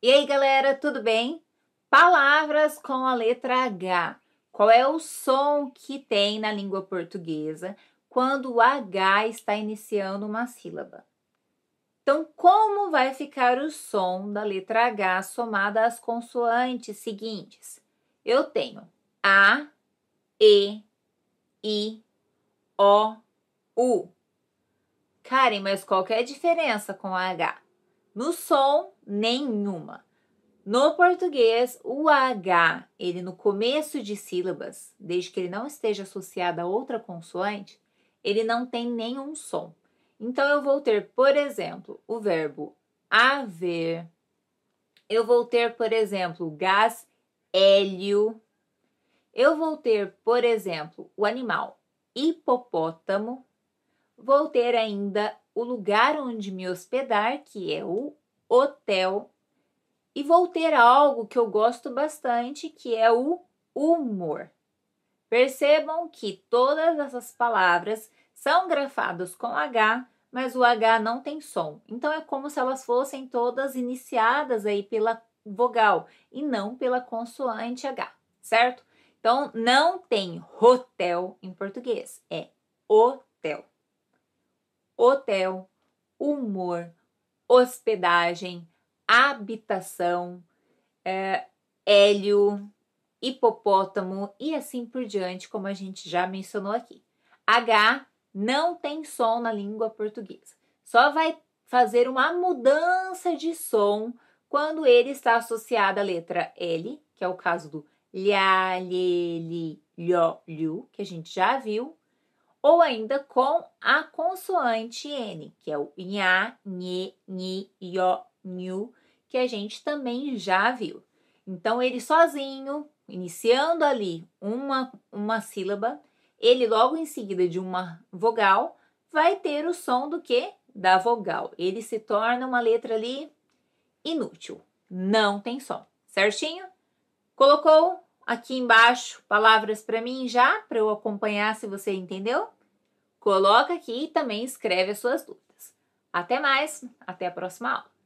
E aí, galera, tudo bem? Palavras com a letra H. Qual é o som que tem na língua portuguesa quando o H está iniciando uma sílaba? Então, como vai ficar o som da letra H somada às consoantes seguintes? Eu tenho A, E, I, O, U. Karen, mas qual é a diferença com a H? No som, nenhuma. No português, o H, ele no começo de sílabas, desde que ele não esteja associado a outra consoante, ele não tem nenhum som. Então, eu vou ter, por exemplo, o verbo haver. Eu vou ter, por exemplo, gás hélio. Eu vou ter, por exemplo, o animal hipopótamo. Vou ter ainda o lugar onde me hospedar, que é o hotel. E vou ter algo que eu gosto bastante, que é o humor. Percebam que todas essas palavras são grafadas com H, mas o H não tem som. Então é como se elas fossem todas iniciadas aí pela vogal e não pela consoante H, certo? Então não tem hotel em português, é hotel hotel, humor, hospedagem, habitação, é, hélio, hipopótamo e assim por diante, como a gente já mencionou aqui. H não tem som na língua portuguesa. Só vai fazer uma mudança de som quando ele está associado à letra L, que é o caso do lha, lhe, li, lho, que a gente já viu, ou ainda com a consoante N, que é o nha, nhe, ni, yo, nhu, que a gente também já viu. Então, ele sozinho, iniciando ali uma, uma sílaba, ele logo em seguida de uma vogal, vai ter o som do que? Da vogal. Ele se torna uma letra ali inútil. Não tem som, certinho? Colocou aqui embaixo palavras para mim já, para eu acompanhar se você entendeu. Coloca aqui e também escreve as suas dúvidas. Até mais, até a próxima aula.